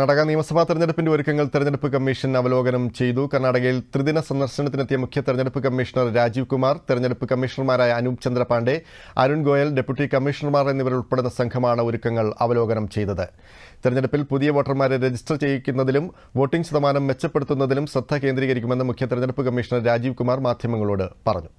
കർണാടക നിയമസഭാ തെരഞ്ഞെടുപ്പിന്റെ ഒരുക്കങ്ങൾ തെരഞ്ഞെടുപ്പ് കമ്മീഷൻ അവലോകനം ചെയ്തു കർണാടകയിൽ ത്രിദിന സന്ദർശനത്തിനെത്തിയ മുഖ്യ തെരഞ്ഞെടുപ്പ് കമ്മീഷണർ രാജീവ് കുമാർ തെരഞ്ഞെടുപ്പ് കമ്മീഷണർമാരായ അനൂപ് ചന്ദ്രപാണ്ഡെ അരുൺ ഗോയൽ ഡെപ്യൂട്ടി കമ്മീഷണർമാർ എന്നിവരുൾപ്പെടുന്ന സംഘമാണ് ഒരുക്കങ്ങൾ അവലോകനം ചെയ്തത് തെരഞ്ഞെടുപ്പിൽ പുതിയ വോട്ടർമാരെ രജിസ്റ്റർ ചെയ്യിക്കുന്നതിലും വോട്ടിംഗ് ശതമാനം മെച്ചപ്പെടുത്തുന്നതിലും ശ്രദ്ധ കേന്ദ്രീകരിക്കുമെന്ന് മുഖ്യ തെരഞ്ഞെടുപ്പ് കമ്മീഷണർ രാജീവ് കുമാർ മാധ്യമങ്ങളോട് പറഞ്ഞു